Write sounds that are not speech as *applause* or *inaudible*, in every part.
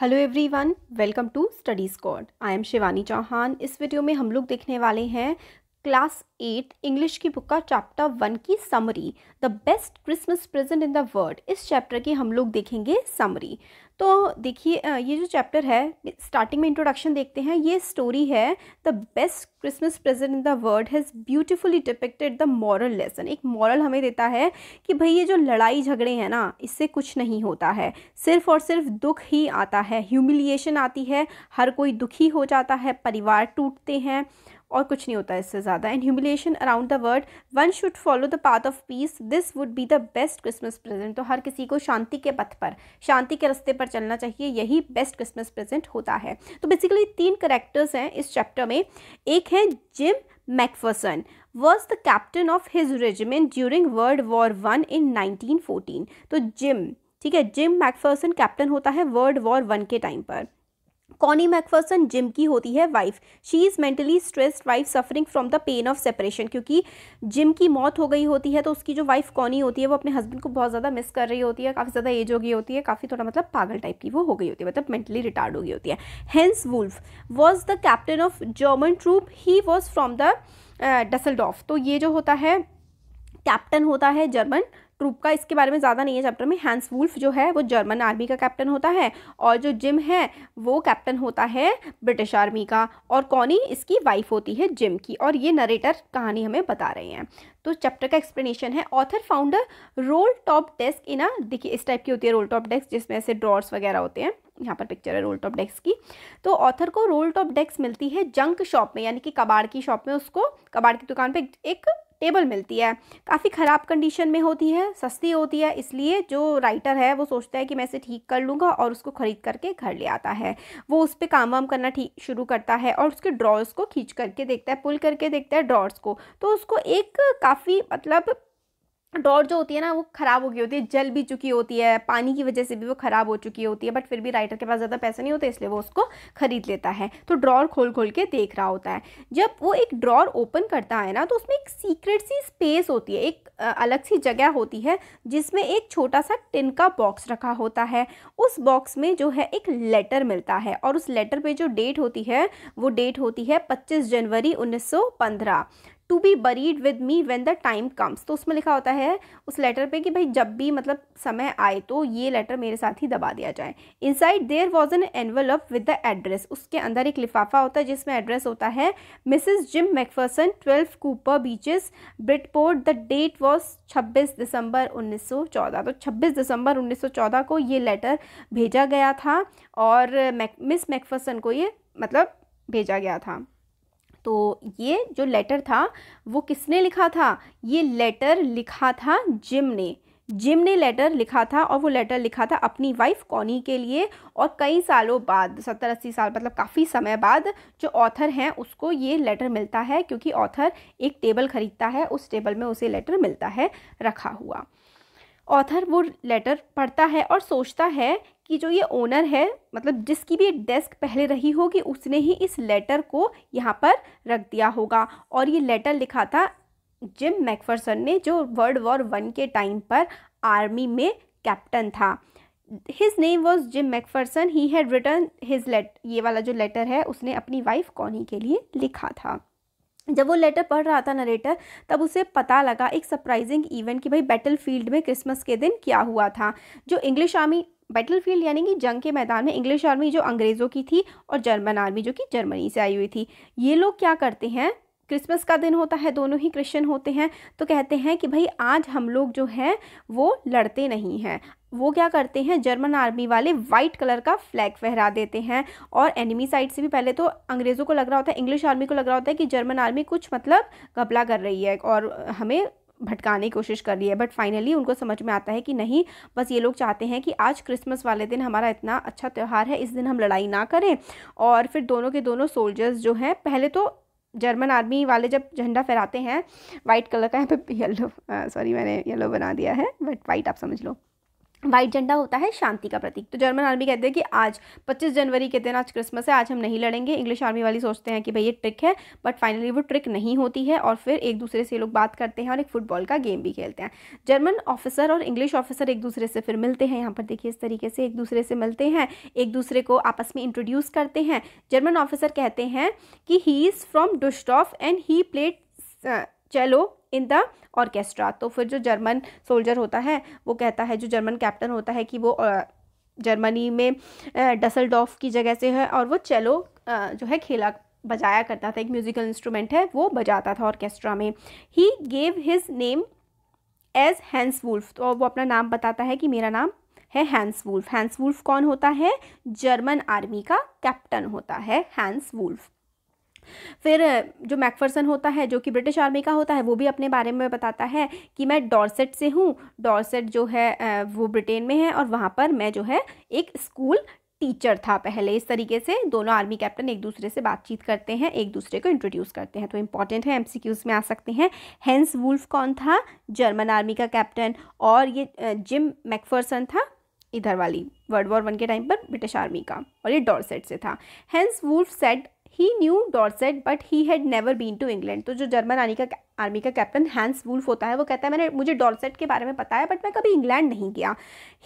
Hello everyone welcome to study squad I am Shivani Chauhan इस video में हम लोग देखने वाले हैं क्लास एट इंग्लिश की बुक का चैप्टर वन की summary the best Christmas present in the world इस चैप्टर की हम लोग देखेंगे समरी तो देखिए ये जो चैप्टर है स्टार्टिंग में इंट्रोडक्शन देखते हैं ये स्टोरी है the best Christmas present in the world has beautifully depicted the moral lesson एक मॉरल हमें देता है कि भाई ये जो लड़ाई झगड़े हैं ना इससे कुछ नहीं होता है सिर्फ और सिर्फ दुख ही आता है ह्यूमिलिएशन आती है हर कोई दुखी हो जाता है परिवार टूटते हैं और कुछ नहीं होता इससे ज़्यादा and humiliation around the world one should follow the path of peace this would be the best Christmas present तो हर किसी को शांति के पथ पर शांति के रस्ते पर चलना चाहिए यही बेस्ट क्रिसमस प्रेजेंट होता है तो बेसिकली तीन करेक्टर्स हैं इस चैप्टर में एक है Jim Macpherson was the captain of his regiment during World war One in nineteen तो जिम ठीक है जिम मैकफर्सन कैप्टन होता है वर्ल्ड वॉर वन के टाइम पर कॉनी मैकफर्सन जिम की होती है wife she is mentally stressed wife suffering from the pain of separation क्योंकि जिम की मौत हो गई होती है तो उसकी जो वाइफ कॉनी होती है वो अपने हस्बैंड को बहुत ज़्यादा मिस कर रही होती है काफ़ी ज़्यादा एज हो गई होती है काफ़ी थोड़ा मतलब पागल टाइप की वो हो गई होती है मतलब मेंटली रिटार्ड हो गई होती है Hans Wolf was the captain of German troop he was from the Dusseldorf तो ये जो होता है कैप्टन होता है जर्मन ट्रूप का इसके बारे में ज़्यादा नहीं है चैप्टर में हैंस वुल्फ जो है वो जर्मन आर्मी का कैप्टन होता है और जो जिम है वो कैप्टन होता है ब्रिटिश आर्मी का और कौनी इसकी वाइफ होती है जिम की और ये नरेटर कहानी हमें बता रहे हैं तो चैप्टर का एक्सप्लेनेशन है author found a roll top desk in a देखिए इस टाइप की होती है रोल टॉप डेस्क जिसमें ऐसे ड्रॉर्स वगैरह होते हैं यहाँ पर पिक्चर है रोल टॉप डेस्क की तो ऑथर को रोल टॉप डेस्क मिलती है जंक शॉप में यानी कि कबाड़ की शॉप में उसको कबाड़ की दुकान पे एक टेबल मिलती है काफ़ी ख़राब कंडीशन में होती है सस्ती होती है इसलिए जो राइटर है वो सोचता है कि मैं इसे ठीक कर लूँगा और उसको ख़रीद करके घर ले आता है वो उस पर काम वाम करना ठीक शुरू करता है और उसके ड्रॉर्स को खींच करके देखता है पुल करके देखता है ड्रॉर्स को तो उसको एक काफ़ी मतलब डॉट जो होती है ना वो ख़राब हो गई होती है जल भी चुकी होती है पानी की वजह से भी वो ख़राब हो चुकी होती है बट फिर भी राइटर के पास ज़्यादा पैसे नहीं होते इसलिए वो उसको ख़रीद लेता है तो ड्रॉर खोल खोल के देख रहा होता है जब वो एक ड्रॉर ओपन करता है ना तो उसमें एक सीक्रेट सी स्पेस होती है एक अलग सी जगह होती है जिसमें एक छोटा सा टिन का बॉक्स रखा होता है उस बॉक्स में जो है एक लेटर मिलता है और उस लेटर पर जो डेट होती है वो डेट होती है पच्चीस जनवरी उन्नीस to be buried with me when the time comes तो उसमें लिखा होता है उस लेटर पे कि भाई जब भी मतलब समय आए तो ये लेटर मेरे साथ ही दबा दिया जाए inside there was envelope with the address उसके अंदर एक लिफाफा होता है जिसमें एड्रेस होता है Mrs Jim Macpherson twelve Copper Beeches Bridport the date was छब्बीस दिसंबर चौदह तो छब्बीस दिसंबर चौदह को ये लेटर भेजा गया था और मिस मैकफर्सन को ये मतलब भेजा गया था तो ये जो लेटर था वो किसने लिखा था ये लेटर लिखा था जिम ने जिम ने लेटर लिखा था और वो लेटर लिखा था अपनी वाइफ कॉनी के लिए और कई सालों बाद सत्तर अस्सी साल मतलब काफ़ी समय बाद जो ऑथर हैं उसको ये लेटर मिलता है क्योंकि ऑथर एक टेबल ख़रीदता है उस टेबल में उसे लेटर मिलता है रखा हुआ ऑथर वो लेटर पढ़ता है और सोचता है कि जो ये ओनर है मतलब जिसकी भी डेस्क पहले रही होगी उसने ही इस लेटर को यहाँ पर रख दिया होगा और ये लेटर लिखा था जिम मैकफर्सन ने जो वर्ल्ड वॉर वन के टाइम पर आर्मी में कैप्टन था his name was Jim Macpherson he had return his letter ये वाला जो लेटर है उसने अपनी वाइफ कॉनी के लिए लिखा था जब वो लेटर पढ़ रहा था नरेटर तब उसे पता लगा एक सरप्राइजिंग इवेंट कि भाई बैटल फील्ड में क्रिसमस के दिन क्या हुआ था जो इंग्लिश आर्मी बैटल फील्ड यानी कि जंग के मैदान में इंग्लिश आर्मी जो अंग्रेज़ों की थी और जर्मन आर्मी जो कि जर्मनी से आई हुई थी ये लोग क्या करते हैं क्रिसमस का दिन होता है दोनों ही क्रिश्चियन होते हैं तो कहते हैं कि भाई आज हम लोग जो हैं वो लड़ते नहीं हैं वो क्या करते हैं जर्मन आर्मी वाले वाइट कलर का फ्लैग फहरा देते हैं और एनिमी साइड से भी पहले तो अंग्रेज़ों को लग रहा होता है इंग्लिश आर्मी को लग रहा होता है कि जर्मन आर्मी कुछ मतलब घपला कर रही है और हमें भटकाने की कोशिश कर रही है बट फाइनली उनको समझ में आता है कि नहीं बस ये लोग चाहते हैं कि आज क्रिसमस वाले दिन हमारा इतना अच्छा त्यौहार है इस दिन हम लड़ाई ना करें और फिर दोनों के दोनों सोल्जर्स जो हैं पहले तो जर्मन आर्मी वाले जब झंडा फहराते हैं वाइट कलर का यहाँ पे येलो सॉरी मैंने येलो बना दिया है बट वाइट आप समझ लो वाइट झंडा होता है शांति का प्रतीक तो जर्मन आर्मी कहते हैं कि आज 25 जनवरी के दिन आज क्रिसमस है आज हम नहीं लड़ेंगे इंग्लिश आर्मी वाली सोचते हैं कि भाई ये ट्रिक है बट फाइनली वो ट्रिक नहीं होती है और फिर एक दूसरे से लोग बात करते हैं और एक फुटबॉल का गेम भी खेलते हैं जर्मन ऑफिसर और इंग्लिश ऑफिसर एक दूसरे से फिर मिलते हैं यहाँ पर देखिए इस तरीके से एक दूसरे से मिलते हैं एक दूसरे को आपस में इंट्रोड्यूस करते हैं जर्मन ऑफिसर कहते हैं कि he is from Dusseldorf and he played cello in the orchestra तो फिर जो जर्मन सोल्जर होता है वो कहता है जो जर्मन कैप्टन होता है कि वो जर्मनी में डसलडॉफ की जगह से है और वो चेलो जो है खेला बजाया करता था एक म्यूज़िकल इंस्ट्रूमेंट है वो बजाता था ऑर्केस्ट्रा में he gave his name as Hans Wolf तो वो अपना नाम बताता है कि मेरा नाम है हैंस वुल्फ हैंस वुल्फ कौन होता है जर्मन आर्मी का कैप्टन होता है हैंस वुल्फ फिर जो मैकफर्सन होता है जो कि ब्रिटिश आर्मी का होता है वो भी अपने बारे में बताता है कि मैं डॉर्सेट से हूँ डॉर्सेट जो है वो ब्रिटेन में है और वहाँ पर मैं जो है एक स्कूल टीचर था पहले इस तरीके से दोनों आर्मी कैप्टन एक दूसरे से बातचीत करते हैं एक दूसरे को इंट्रोड्यूस करते हैं तो इम्पॉर्टेंट है एमसीक्यूज में आ सकते हैं हैंस वुल्फ कौन था जर्मन आर्मी का कैप्टन और ये जिम मैकफर्सन था इधर वाली वर्ल्ड वॉर वन के टाइम पर ब्रिटिश आर्मी का और ये डॉर्सेट से था Hans Wolf said he knew Dorset but he had never been to England तो जो जर्मन आर्मी का आर्मी का कैप्टन हैंस वुल्फ होता है वो कहता है मैंने मुझे डॉर्सेट के बारे में पता है बट मैं कभी इंग्लैंड नहीं गया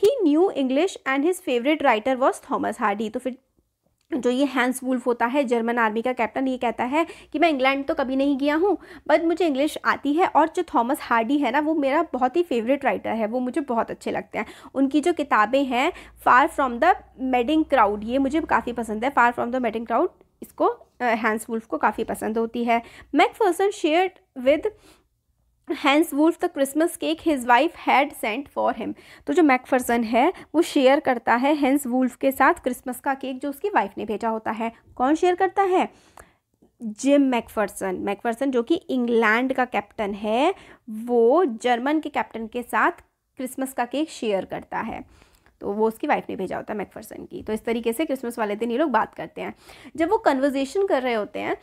he knew English and his favourite writer was Thomas Hardy तो फिर जो ये हैंस वुल्फ होता है जर्मन आर्मी का कैप्टन ये कहता है कि मैं इंग्लैंड तो कभी नहीं गया हूँ बट मुझे इंग्लिश आती है और जो थॉमस हार्डी है ना वो मेरा बहुत ही फेवरेट राइटर है वो मुझे बहुत अच्छे लगते हैं उनकी जो किताबें हैं far from the madding crowd ये मुझे काफ़ी पसंद है far from the madding crowd इसको हैंस वुल्फ को काफ़ी पसंद होती है Macpherson share with Hans Wolf the Christmas cake his wife had sent for him तो जो मैकफर्सन है वो शेयर करता है हैंस वुल्फ के साथ क्रिसमस का केक जो उसकी वाइफ ने भेजा होता है कौन शेयर करता है जिम मैकफर्सन मैकफर्सन जो कि इंग्लैंड का कैप्टन है वो जर्मन के कैप्टन के साथ क्रिसमस का केक शेयर करता है तो वो उसकी वाइफ ने भेजा होता है मैकफर्सन की तो इस तरीके से क्रिसमस वाले दिन ये लोग बात करते हैं जब वो कन्वर्जेशन कर रहे होते हैं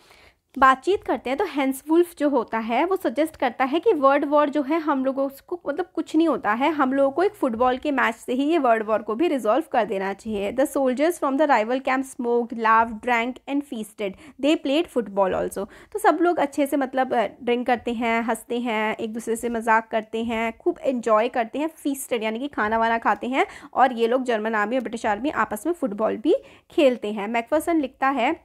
बातचीत करते हैं तो हैंस वुल्फ जो होता है वो सजेस्ट करता है कि वर्ड वॉर जो है हम लोगों को मतलब कुछ नहीं होता है हम लोगों को एक फुटबॉल के मैच से ही ये वर्ड वॉर को भी रिजॉल्व कर देना चाहिए the soldiers from the rival camp smoke लाव drank and feasted they played football also तो सब लोग अच्छे से मतलब ड्रिंक करते हैं हंसते हैं एक दूसरे से मजाक करते हैं खूब इंजॉय करते हैं फीस्टेड यानी कि खाना वाना खाते हैं और ये लोग जर्मन आर्मी और ब्रिटिश आर्मी आपस में फुटबॉल भी खेलते हैं मैकफर्सन लिखता है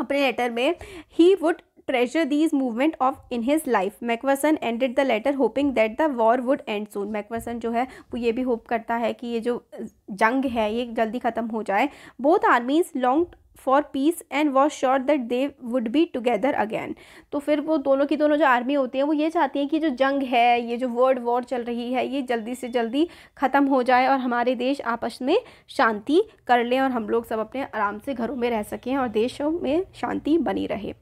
अपने लेटर में he would treasure these movement of in his life Macpherson ended the letter hoping that the war would end soon Macpherson जो है वो ये भी होप करता है कि ये जो जंग है ये जल्दी ख़त्म हो जाए both armies long for peace and was sure that they would be together again तो फिर वो दोनों की दोनों जो आर्मी होती है वो ये चाहती हैं कि जो जंग है ये जो वर्ल्ड वॉर चल रही है ये जल्दी से जल्दी ख़त्म हो जाए और हमारे देश आपस में शांति कर लें और हम लोग सब अपने आराम से घरों में रह सकें और देशों में शांति बनी रहे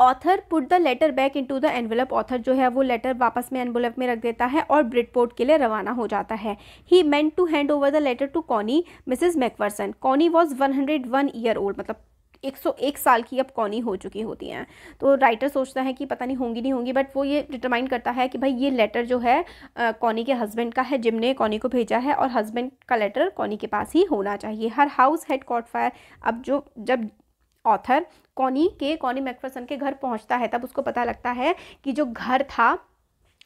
author put the letter back into the envelope author जो है वो लेटर वापस में एनवेलप में रख देता है और ब्रिटपोर्ट के लिए रवाना हो जाता है he meant to hand over the letter to Connie Mrs Macpherson Connie was one hundred one year old मतलब एक सौ एक साल की अब कौनी हो चुकी होती हैं तो राइटर सोचता है कि पता नहीं होंगी नहीं होंगी बट वो ये डिटरमाइन करता है कि भाई ये लेटर जो है कौनी के हस्बैंड का है जिम ने कौनी को भेजा है और हस्बैंड का लेटर कौनी के पास ही होना चाहिए her house had caught fire अब जो जब ऑथर कॉनी के कॉनी मैकफर्सन के घर पहुंचता है तब उसको पता लगता है कि जो घर था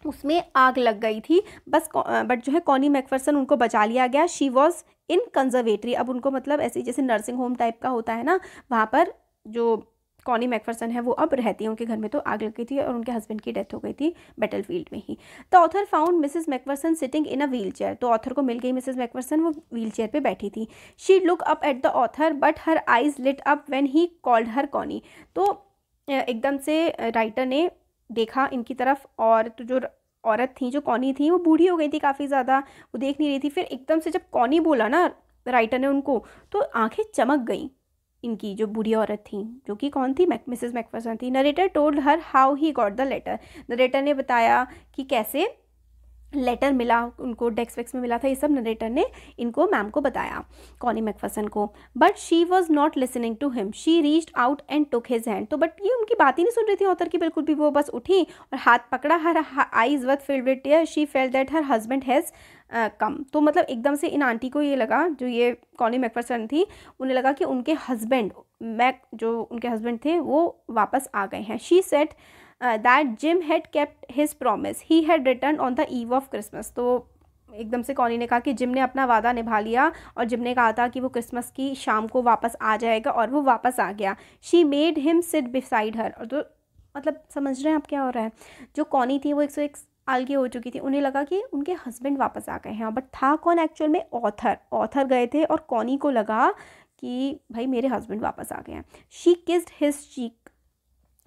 उसमें आग लग गई थी बस बट जो है कॉनी मैकफर्सन उनको बचा लिया गया शी वॉज इन कंजर्वेटरी अब उनको मतलब ऐसे जैसे नर्सिंग होम टाइप का होता है ना वहाँ पर जो कॉनी मैकफर्सन है वो अब रहती है उनके घर में तो आग लग गई थी और उनके हस्बैंड की डेथ हो गई थी बैटल फील्ड में ही the author found Mrs Macpherson sitting in a wheelchair तो ऑथर को मिल गई मिसेज मैकफर्सन वो व्हील चेयर पर बैठी थी she look up at the author but her eyes lit up when he called her Connie तो एकदम से राइटर ने देखा इनकी तरफ और तो जो औरत थी जो कौनी थी वो बूढ़ी हो गई थी काफ़ी ज़्यादा वो देख नहीं रही थी फिर एकदम से जब कौनी बोला ना राइटर ने उनको तो आंखें चमक गई इनकी जो बुरी औरत थी जो कि कौन थी मिसेस मिसेज मैकफर्सन थी narrator told her how he got the letter narrator ने बताया कि कैसे लेटर मिला उनको डेस्क वेक्स में मिला था ये सब नरेटर ने इनको मैम को बताया कॉनी मैकफर्सन को but she was not listening to him she reached out and took his hand तो बट ये उनकी बात ही नहीं सुन रही थी ऑथर की बिल्कुल भी वो बस उठी और हाथ पकड़ा her eyes with filled with she felt that her husband has come तो मतलब एकदम से इन आंटी को ये लगा जो ये कॉनी मैकफर्सन थी उन्हें लगा कि उनके हस्बैंड मैक जो उनके हस्बैंड थे वो वापस आ गए हैं she said that Jim had kept his promise he had return on the eve of Christmas तो एकदम से कॉनी ने कहा कि जिम ने अपना वादा निभा लिया और जिम ने कहा था कि वो क्रिसमस की शाम को वापस आ जाएगा और वो वापस आ गया she made him sit beside her और तो मतलब समझ रहे हैं आप क्या हो रहा है जो कॉनी थी वो एक सौ एक आलगी हो चुकी थी उन्हें लगा कि उनके हस्बैंड वापस आ गए हैं बट था कौन एक्चुअल में ऑथर ऑथर गए थे और कौनी को लगा कि भाई मेरे हस्बैंड वापस आ गए हैं she kissed his cheek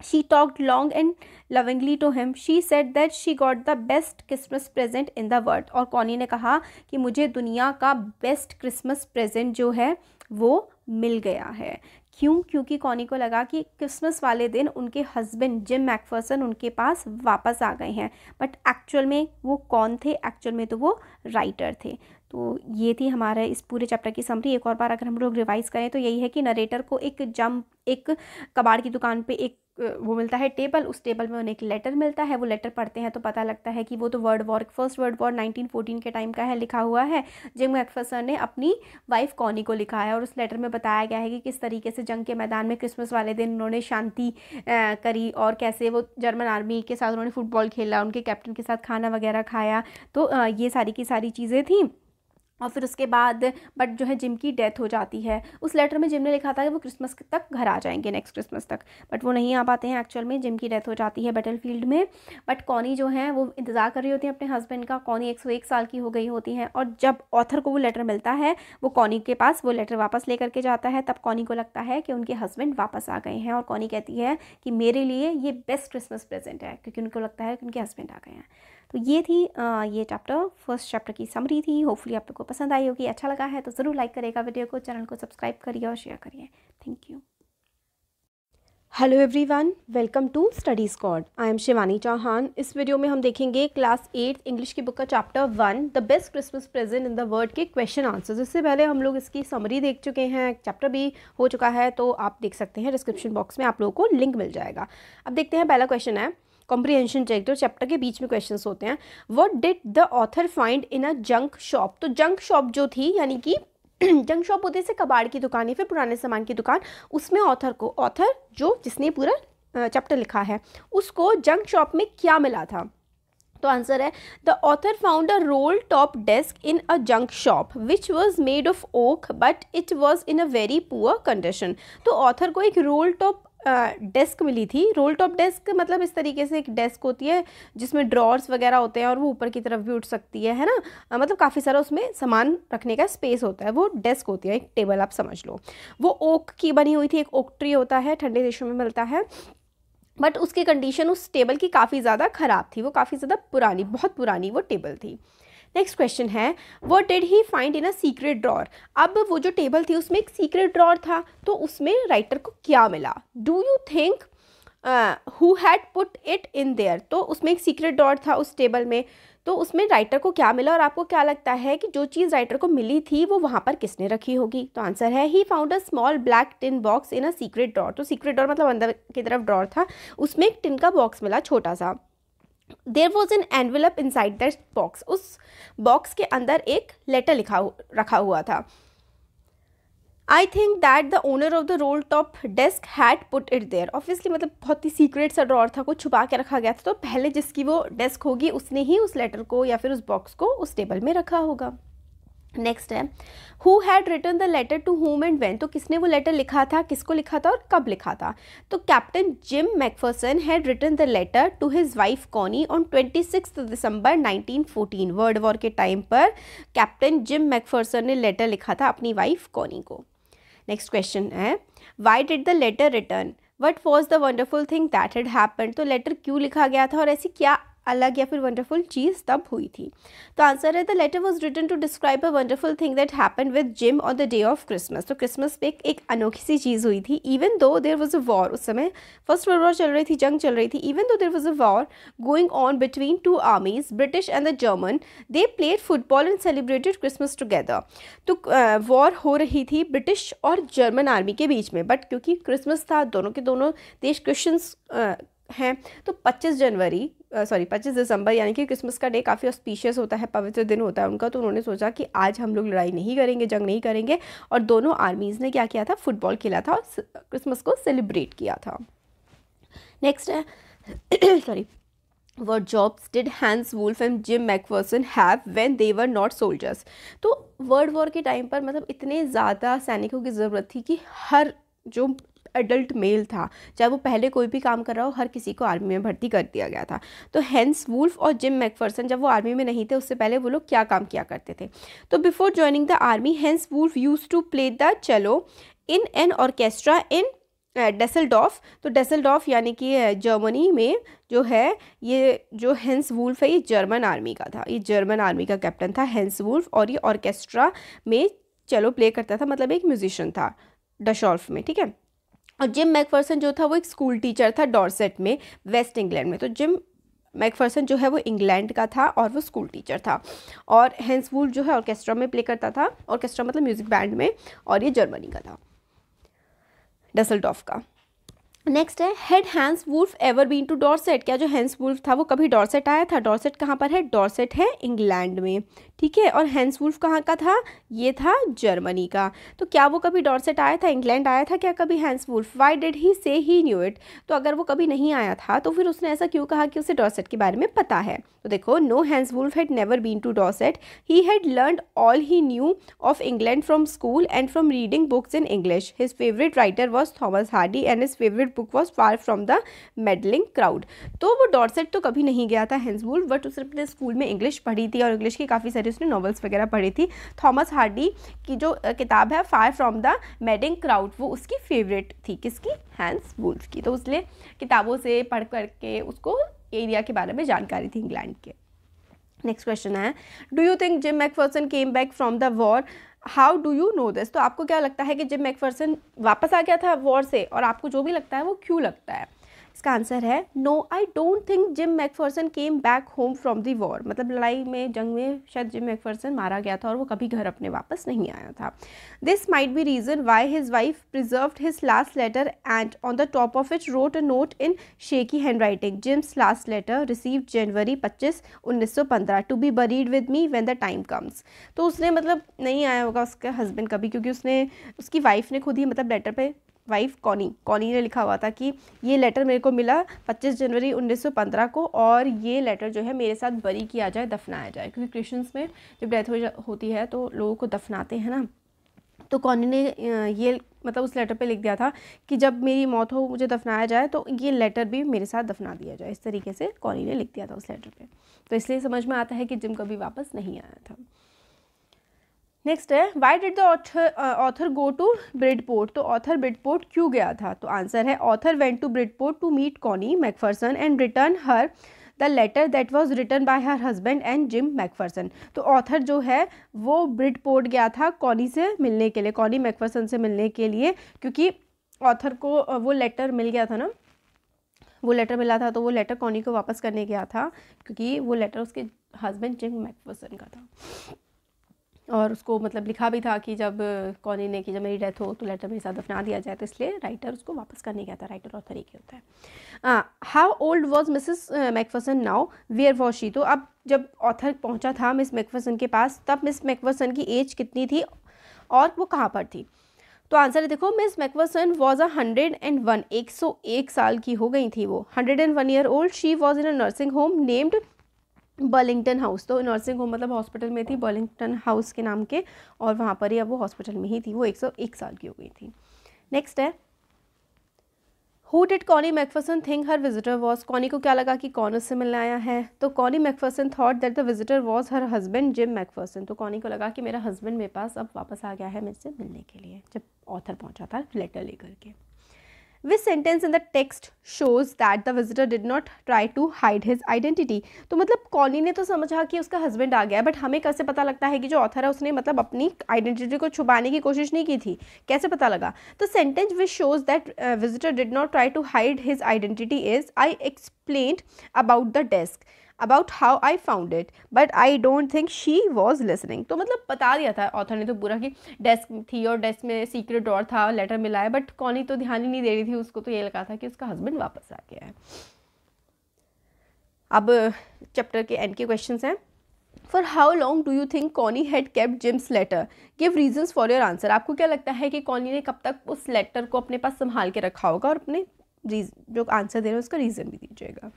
she talked long and lovingly to him she said that she got the best Christmas present in the world और कौनी ने कहा कि मुझे दुनिया का बेस्ट क्रिसमस प्रेजेंट जो है वो मिल गया है क्यों क्योंकि कॉनी को लगा कि क्रिसमस वाले दिन उनके हस्बैंड जिम मैकफर्सन उनके पास वापस आ गए हैं बट एक्चुअल में वो कौन थे एक्चुअल में तो वो राइटर थे तो ये थी हमारे इस पूरे चैप्टर की समरी एक और बार अगर हम लोग रिवाइज़ करें तो यही है कि नरेटर को एक जंप एक कबाड़ की दुकान पे एक वो मिलता है टेबल उस टेबल में उन्हें एक लेटर मिलता है वो लेटर पढ़ते हैं तो पता लगता है कि वो तो world war first world war 1914 के टाइम का है लिखा हुआ है जिम मैकफर्सन ने अपनी वाइफ कॉनी को लिखा है और उस लेटर में बताया गया है कि किस तरीके से जंग के मैदान में क्रिसमस वाले दिन उन्होंने शांति करी और कैसे वो जर्मन आर्मी के साथ उन्होंने फुटबॉल खेला उनके कैप्टन के साथ खाना वगैरह खाया तो ये सारी की सारी चीज़ें थी और फिर उसके बाद बट जो है जिम की डेथ हो जाती है उस लेटर में जिम ने लिखा था कि वो क्रिसमस तक घर आ जाएंगे नेक्स्ट क्रिसमस तक बट वो नहीं आ पाते हैं एक्चुअल में जिम की डेथ हो जाती है बैटल फील्ड में बट कौनी जो है वो इंतज़ार कर रही होती है अपने हस्बैंड का कौनी एक सौ एक साल की हो गई होती हैं और जब ऑथर को वो लेटर मिलता है वो कौनी के पास वो लेटर वापस ले करके जाता है तब कौनी को लगता है कि उनके हस्बैंड वापस आ गए हैं और कौनी कहती है कि मेरे लिए ये बेस्ट क्रिसमस प्रेजेंट है क्योंकि उनको लगता है कि उनके हस्बैंड आ गए हैं तो ये थी ये चैप्टर फर्स्ट चैप्टर की समरी थी होपफुली आप लोग को पसंद आई होगी अच्छा लगा है तो ज़रूर लाइक करेगा वीडियो को चैनल को सब्सक्राइब करिए और शेयर करिए thank you hello everyone welcome to study squad I am Shivani Chauhan इस वीडियो में हम देखेंगे क्लास एट इंग्लिश की बुक का chapter one the best Christmas present in the world के क्वेश्चन आंसर्स इससे पहले हम लोग इसकी समरी देख चुके हैं चैप्टर भी हो चुका है तो आप देख सकते हैं डिस्क्रिप्शन बॉक्स में आप लोगों को लिंक मिल जाएगा अब देखते हैं पहला क्वेश्चन है कॉम्प्रीहेंशन चेक जो चैप्टर के बीच में क्वेश्चंस होते हैं what did the author find in a junk shop तो जंक शॉप जो थी यानी कि जंक *clears throat* शॉप होते से कबाड़ की दुकान या फिर पुराने सामान की दुकान उसमें ऑथर को ऑथर जो जिसने पूरा चैप्टर लिखा है उसको जंक शॉप में क्या मिला था तो आंसर है the author found a roll top desk in a junk shop which was made of oak but it was in a very poor condition तो ऑथर को एक रोल टॉप डेस्क मिली थी रोल टॉप डेस्क मतलब इस तरीके से एक desk होती है जिसमें ड्रॉर्स वगैरह होते हैं और वो ऊपर की तरफ भी उठ सकती है है ना मतलब काफ़ी सारा उसमें सामान रखने का स्पेस होता है वो डेस्क होती है एक टेबल आप समझ लो वो ओक की बनी हुई थी एक ओक ट्री होता है ठंडे देशों में मिलता है बट उसकी कंडीशन उस टेबल की काफ़ी ज़्यादा ख़राब थी वो काफ़ी ज़्यादा पुरानी बहुत पुरानी वो टेबल थी नेक्स्ट क्वेश्चन है what did he find in a secret drawer अब वो जो टेबल थी उसमें एक सीक्रेट ड्रॉर था तो उसमें राइटर को क्या मिला do you think who had put it in there तो उसमें एक सीक्रेट ड्रॉर था उस टेबल में तो उसमें राइटर को क्या मिला और आपको क्या लगता है कि जो चीज़ राइटर को मिली थी वो वहाँ पर किसने रखी होगी तो आंसर है he found a small black tin box in a secret drawer तो सीक्रेट ड्रॉर मतलब अंदर की तरफ ड्रॉर था उसमें एक टिन का बॉक्स मिला छोटा सा there was an envelope inside that box उस बॉक्स के अंदर एक लेटर लिखा रखा हुआ था I think that the owner of the roll top desk had put it there obviously मतलब बहुत ही सीक्रेट सा ड्रॉर था कुछ छुपा के रखा गया था तो पहले जिसकी वो डेस्क होगी उसने ही उस लेटर को या फिर उस बॉक्स को उस टेबल में रखा होगा नेक्स्ट है who had return the letter to home and when तो किसने वो लेटर लिखा था किसको लिखा था और कब लिखा था तो captain Jim Macpherson had return the letter to his wife Connie on twenty six December fourteen world war के टाइम पर कैप्टन जिम मैकफर्सन ने लेटर लिखा था अपनी वाइफ कॉनी को नेक्स्ट क्वेश्चन है why did the letter return what was the wonderful thing that had happen तो letter क्यों लिखा गया था और ऐसी क्या अलग या फिर वंडरफुल चीज़ तब हुई थी तो आंसर है the letter was written to describe a wonderful thing that happen with Jim on the day of Christmas तो क्रिसमस पे एक अनोखी सी चीज़ हुई थी even though there was a war उस समय फर्स्ट वर्ल्ड वॉर चल रही थी जंग चल रही थी even though there was a war going on between two armies British and the German they played football and celebrated Christmas together तो वॉर हो रही थी ब्रिटिश और जर्मन आर्मी के बीच में बट क्योंकि क्रिसमस था दोनों के दोनों देश क्रिश्चन्स हैं तो 25 जनवरी सॉरी पच्चीस दिसंबर यानी कि क्रिसमस का डे काफ़ी ऑस्पिशियस होता है पवित्र दिन होता है उनका तो उन्होंने सोचा कि आज हम लोग लड़ाई नहीं करेंगे जंग नहीं करेंगे और दोनों आर्मीज़ ने क्या किया था फुटबॉल खेला था और क्रिसमस को सेलिब्रेट किया था नेक्स्ट है sorry what jobs did Hans Wolf and Jim Macpherson have when they were not तो वर्ल्ड वॉर के टाइम पर मतलब इतने ज़्यादा सैनिकों की ज़रूरत थी कि हर जो एडल्ट मेल था चाहे वो पहले कोई भी काम कर रहा हो हर किसी को आर्मी में भर्ती कर दिया गया था तो हैंस वुल्फ और जिम मैकफर्सन जब वो आर्मी में नहीं थे उससे पहले वो लोग क्या काम किया करते थे तो before joining the army Hans Wolf used to play the cello in an orchestra इन डेसलडॉफ तो डेसलडॉफ यानी कि जर्मनी uh, में जो है ये जो हैंस वुल्फ है ये जर्मन आर्मी का था ये जर्मन आर्मी का कैप्टन था हैंस वुल्फ और ये ऑर्केस्ट्रा में चलो प्ले करता था मतलब एक म्यूजिशियन था डशॉल्फ में ठीक है और जिम मैकफर्सन जो था वो एक स्कूल टीचर था डॉर्सेट में वेस्ट इंग्लैंड में तो जिम मैकफर्सन जो है वो इंग्लैंड का था और वो स्कूल टीचर था और हैंसवुल जो है ऑर्केस्ट्रा में प्ले करता था ऑर्केस्ट्रा मतलब म्यूज़िक बैंड में और ये जर्मनी का था डसलडॉफ का नेक्स्ट है had Hans Wolf ever been to Dorset क्या जो हैंस वुल्फ था वो कभी डॉर्सेट आया था डॉर्सेट कहाँ पर है डॉर्सेट है इंग्लैंड में ठीक है और हैंस वुल्फ कहाँ का था ये था जर्मनी का तो क्या वो कभी डॉर्सेट आया था इंग्लैंड आया था क्या कभी Hans Wolf why did he say he knew it तो अगर वो कभी नहीं आया था तो फिर उसने ऐसा क्यों कहा कि उसे डॉर्सेट के बारे में पता है तो देखो no Hans Wolf had never been to Dorset he had learn all he knew of England from school and from reading books in English his favourite writer was Thomas Hardy and his favourite book was far from the meddling crowd तो वो Dorset तो कभी नहीं गया था Hans wolf but उसने अपने school में इंग्लिश पढ़ी थी और इंग्लिश की काफ़ी सारी जिसने नॉवल्स वगैरह पढ़ी थी थॉमस हार्डी की जो किताब है fire from the madding crowd वो उसकी फेवरेट थी किसकी हैंस वुल्फ की तो उसने किताबों से पढ़ करके उसको एरिया के बारे में जानकारी थी इंग्लैंड के नेक्स्ट क्वेश्चन है do you think Jim Macpherson came back from the war how do you know this तो आपको क्या लगता है कि जिम मैकफर्सन वापस आ गया था वॉर से और आपको जो भी लगता है वो क्यों लगता है इसका आंसर है no I don't think Jim Macpherson came back home from the war मतलब लड़ाई में जंग में शायद जिम मैकफर्सन मारा गया था और वो कभी घर अपने वापस नहीं आया था this might be reason why his wife preserve his last letter and on the top of it wrote a note in shaky handwriting Jim's last letter received January पच्चीस उन्नीस सौ पंद्रह to be buried with me when the time comes तो उसने मतलब नहीं आया होगा उसका हस्बैंड कभी क्योंकि उसने उसकी वाइफ ने खुद ही मतलब लेटर पर वाइफ कॉनी कॉनी ने लिखा हुआ था कि ये लेटर मेरे को मिला 25 जनवरी 1915 को और ये लेटर जो है मेरे साथ बरी किया जाए दफनाया जाए क्योंकि क्रिश्चियंस में जब डेथ हो होती है तो लोगों को दफनाते हैं ना तो कॉनी ने ये मतलब उस लेटर पे लिख दिया था कि जब मेरी मौत हो मुझे दफनाया जाए तो ये लेटर भी मेरे साथ दफना दिया जाए इस तरीके से कॉनी ने लिख दिया था उस लेटर पे तो इसलिए समझ में आता है कि जिम कभी वापस नहीं आया था नेक्स्ट है why did the author go to Bridport तो ऑथर ब्रिडपोर्ट क्यों गया था तो आंसर है author went to Bridport to meet Connie Macpherson and return her the letter that was return by her husband and Jim Macpherson तो author जो है वो ब्रिडपोर्ट गया था कॉनी से मिलने के लिए कॉनी मैकफर्सन से मिलने के लिए क्योंकि ऑथर को uh, वो लेटर मिल गया था ना वो लेटर मिला था तो वो लेटर कॉनी को वापस करने गया था क्योंकि वो लेटर उसके हस्बैंड जिम मैकफर्सन का था और उसको मतलब लिखा भी था कि जब कॉनी ने कि जब मेरी डेथ हो तो लेटर मेरे साथ दफना दिया जाए तो इसलिए राइटर उसको वापस करने गया था राइटर ऑथर तरीके ही होता है how old was Mrs Macpherson now where was she तो अब जब ऑथर पहुंचा था मिस मैकफर्सन के पास तब मिस मैकफर्सन की एज कितनी थी और वो कहाँ पर थी तो आंसर है देखो Miss Macpherson was a hundred and one एक सौ एक साल की हो गई थी वो hundred and one year old she was in a nursing home named Burlington house तो नर्सिंग होम मतलब हॉस्पिटल में थी बर्लिंगटन हाउस के नाम के और वहाँ पर ही अब वो हॉस्पिटल में ही थी वो एक सौ एक साल की हो गई थी नेक्स्ट है who did Connie McPherson think her visitor was Connie को क्या लगा कि कौन उससे मिलने आया है तो Connie McPherson thought that the visitor was her husband Jim Macpherson तो कॉनी को लगा कि मेरा हस्बैंड मेरे पास अब वापस आ गया है मेरे से मिलने के लिए जब ऑथर पहुँचा था लेटर लेकर के this sentence in the text shows that the visitor did not try to hide his identity तो मतलब कॉनी ने तो समझा कि उसका हस्बैंड आ गया बट हमें कैसे पता लगता है कि जो ऑथर है उसने मतलब अपनी आइडेंटिटी को छुपाने की कोशिश नहीं की थी कैसे पता लगा तो sentence which shows that visitor did not try to hide his identity is I explain about the desk about how I found it but I don't think she was listening तो मतलब बता दिया था ऑथर ने तो पूरा कि desk थी और डेस्क में सीक्रेट डॉर था लेटर मिला है बट कौनी तो ध्यान ही नहीं दे रही थी उसको तो ये लगा था कि उसका हस्बैंड वापस आ गया है अब चैप्टर के एंड के क्वेश्चन हैं for how long do you think Connie had kept Jim's letter give reasons for your answer आपको क्या लगता है कि कॉनी ने कब तक उस लेटर को अपने पास संभाल के रखा होगा और अपने रीज जो आंसर दे रहे हैं उसका रीज़न भी दीजिएगा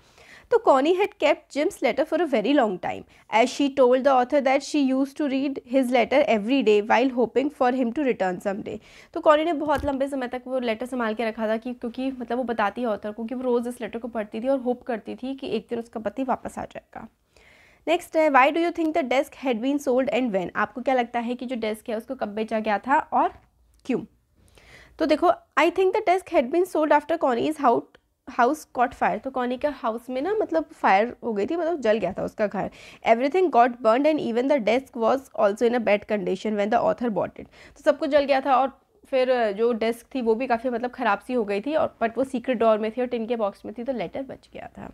तो Connie had kept Jim's letter for a very long time as she told the author that she used to read his letter every day while hoping for him to return some day तो Connie ने बहुत लंबे समय तक वो letter संभाल के रखा था कि क्योंकि मतलब वो बताती है ऑथर को कि वो रोज़ इस लेटर को पढ़ती थी और होप करती थी कि एक दिन उसका पति वापस आ जाएगा नेक्स्ट है why do you think the desk had been sold and when आपको क्या लगता है कि जो डेस्क है उसको कब बेचा गया था और क्यों तो देखो I think the desk had been sold after Connie is house house caught fire तो कॉनी का हाउस में ना मतलब फायर हो गई थी मतलब जल गया था उसका घर everything got burn and even the desk was also in a bad condition when the author bought it तो सब कुछ जल गया था और फिर जो डेस्क थी वो भी काफ़ी मतलब ख़राब सी हो गई थी और बट वो सीक्रेट डोर में थी और टिन के बॉक्स में थी तो लेटर बच गया था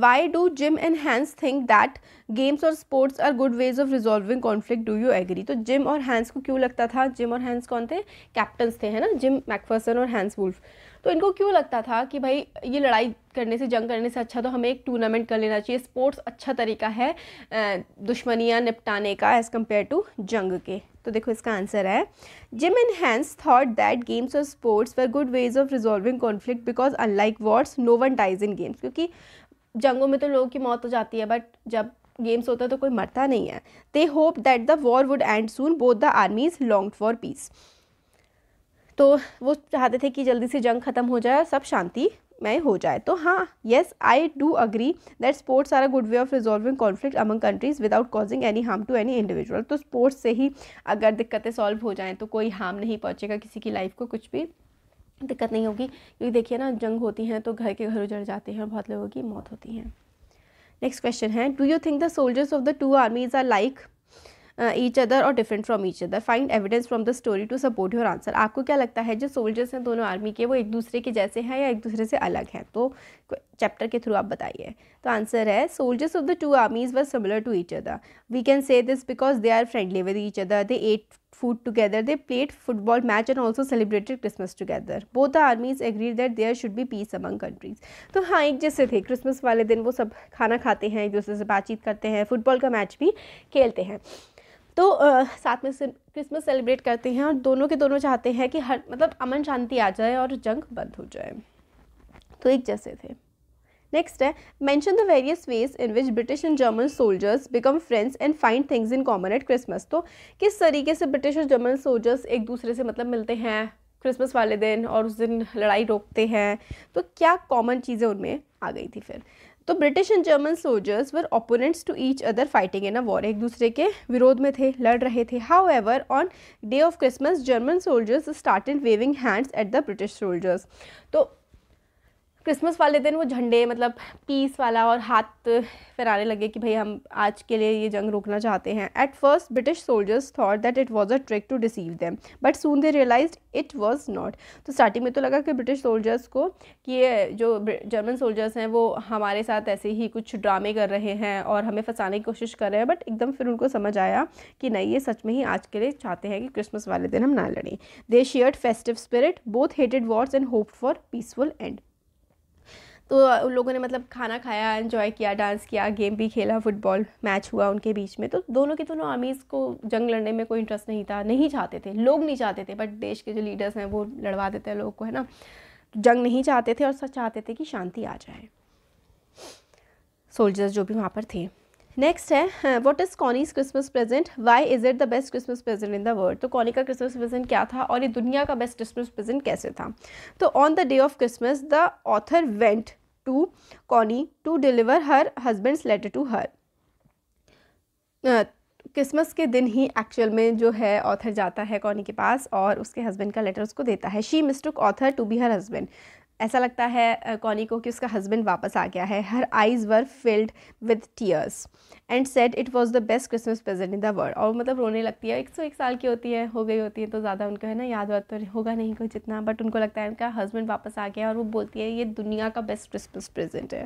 why do Jim and Hans think that games और sports are good ways of resolving conflict do you agree तो जिम और हैंस को क्यों लगता था जिम और हैंस कौन थे कैप्टन्स थे है ना जिम मैकफर्सन और हैंस वुल्फ तो इनको क्यों लगता था कि भाई ये लड़ाई करने से जंग करने से अच्छा तो हमें एक टूर्नामेंट कर लेना चाहिए स्पोर्ट्स अच्छा तरीका है दुश्मनियाँ निपटाने का एज़ कम्पेयर टू जंग के तो देखो इसका आंसर है Jim and Hans thought that games और sports were good ways of resolving conflict because unlike wars no one dies in games क्योंकि जंगों में तो लोगों की मौत हो जाती है बट जब गेम्स होता है तो कोई मरता नहीं है they hope that the war would end soon both the armies long for peace तो वो चाहते थे कि जल्दी से जंग ख़त्म हो जाए सब शांति में हो जाए तो हाँ yes I do agree that sports are a good way of resolving conflict among countries without causing any harm to any individual तो स्पोर्ट्स से ही अगर दिक्कतें सॉल्व हो जाएँ तो कोई हार्म नहीं पहुँचेगा किसी की लाइफ को कुछ भी दिक्कत नहीं होगी क्योंकि देखिए ना जंग होती हैं तो घर के घर उजड़ जाते हैं और बहुत लोगों की मौत होती है नेक्स्ट क्वेश्चन है do you think the soldiers of the two armies are like each other और different from each other find evidence from the story to support your answer आपको क्या लगता है जो सोल्जर्स हैं दोनों आर्मी के वो एक दूसरे के जैसे हैं या एक दूसरे से अलग हैं तो चैप्टर के थ्रू आप बताइए तो आंसर है soldiers of the two armies were similar to each other we can say this because they are friendly with each other they ate food together. They played football match and also celebrated Christmas together. Both the armies agreed that there should be peace among countries. to ha ek jaise the christmas wale din wo sab khana khate hain एक दूसरे से बातचीत करते हैं football का match भी खेलते हैं तो आ, साथ में से क्रिसमस सेलिब्रेट करते हैं और दोनों के दोनों चाहते हैं कि हर मतलब अमन शांति आ जाए और जंग बंद हो जाए तो एक जैसे नेक्स्ट है mention the various ways in which British and German soldiers become friends and find things in common at Christmas तो किस तरीके से ब्रिटिश और जर्मन सोल्जर्स एक दूसरे से मतलब मिलते हैं क्रिसमस वाले दिन और उस दिन लड़ाई रोकते हैं तो क्या कॉमन चीज़ें उनमें आ गई थी फिर तो British and German soldiers were opponents to each other fighting in a war एक दूसरे के विरोध में थे लड़ रहे थे however on day of Christmas German soldiers started waving hands at the British soldiers तो क्रिसमस वाले दिन वो झंडे मतलब पीस वाला और हाथ फहराने लगे कि भाई हम आज के लिए ये जंग रोकना चाहते हैं at first British soldiers thought that it was a trick to deceive them but soon they realize it was not तो स्टार्टिंग में तो लगा कि ब्रिटिश सोल्जर्स को कि ये जो जर्मन सोल्जर्स हैं वो हमारे साथ ऐसे ही कुछ ड्रामे कर रहे हैं और हमें फंसाने की कोशिश कर रहे हैं बट एकदम फिर उनको समझ आया कि नहीं ये सच में ही आज के लिए चाहते हैं कि क्रिसमस वाले दिन हम ना लड़ें they shared festive spirit both hated wars and hope for peaceful end तो उन लोगों ने मतलब खाना खाया इन्जॉय किया डांस किया गेम भी खेला फुटबॉल मैच हुआ उनके बीच में तो दोनों के दोनों आर्मीज़ को जंग लड़ने में कोई इंटरेस्ट नहीं था नहीं चाहते थे लोग नहीं चाहते थे बट देश के जो लीडर्स हैं वो लड़वा देते हैं लोगों को है ना जंग नहीं चाहते थे और सच चाहते थे कि शांति आ जाए सोल्जर्स जो भी वहाँ पर थे नेक्स्ट है what is Connie's Christmas present why is it the best Christmas present in the world तो कॉनी का क्रिसमस प्रेजेंट क्या था और ये दुनिया का बेस्ट क्रिसमस प्रेजेंट कैसे था तो on the day of Christmas the author went to Connie to deliver her husband's letter to her Christmas के दिन ही एक्चुअल में जो है ऑथर जाता है कॉनी के पास और उसके हस्बैंड का लेटर उसको देता है she mistook author to be her husband ऐसा लगता है कॉनी को कि उसका हस्बैंड वापस आ गया है her eyes were filled with tears and said it was the best Christmas present in the world और मतलब रोने लगती है एक सौ एक साल की होती है हो गई होती है तो ज़्यादा उनका है ना याद वाद तो होगा नहीं कुछ इतना बट उनको लगता है उनका हस्बैंड वापस आ गया और वो बोलती है ये दुनिया का बेस्ट क्रिसमस प्रेजेंट है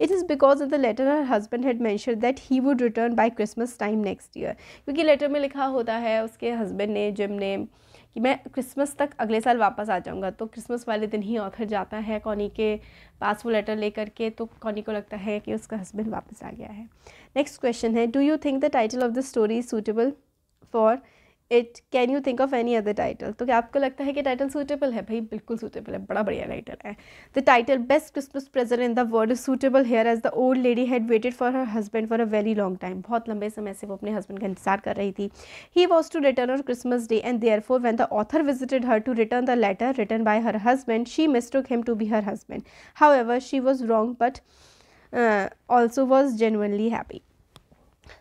it is because of the letter her husband had mentioned that he would return by Christmas time next year क्योंकि लेटर में लिखा होता है उसके हस्बैंड ने जिम ने कि मैं क्रिसमस तक अगले साल वापस आ जाऊँगा तो क्रिसमस वाले दिन ही ऑथर जाता है कॉनी के पास वो लेटर लेकर के तो कॉनी को लगता है कि उसका हस्बैंड वापस आ गया है नेक्स्ट क्वेश्चन है do you think the title of the story is suitable for it can you think of any other title तो क्या आपको लगता है कि टाइटल सूटेबल है भाई बिल्कुल सूटेबल है बड़ा बढ़िया टाइटल है the title best Christmas present in the world is suitable here as the old lady had waited for her husband for a very long time बहुत लंबे समय से वो अपने हस्बैंड का इंतजार कर रही थी he was to return on Christmas day and therefore when the author visited her to return the letter return by her husband she mistook him to be her husband however she was wrong but also was genuinely happy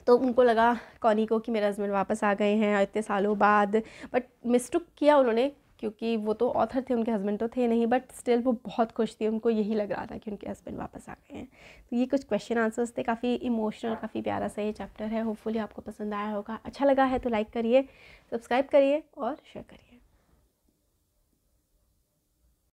तो उनको लगा Connie को कि मेरे husband वापस आ गए हैं इतने सालों बाद बट मिस्टुक किया उन्होंने क्योंकि वो तो ऑथर थे उनके हस्बैंड तो थे नहीं बट स्टिल वो बहुत खुश थी उनको यही लग रहा था कि उनके हस्बैंड वापस आ गए हैं तो ये कुछ क्वेश्चन आंसर्स थे काफ़ी इमोशनल काफ़ी प्यारा सा ये चैप्टर है होपफुली आपको पसंद आया होगा अच्छा लगा है तो लाइक करिए सब्सक्राइब करिए और शेयर करिए